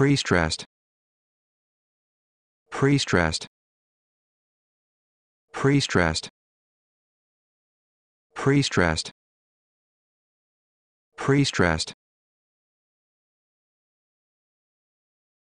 pre-stressed pre-stressed pre-stressed pre-stressed pre-stressed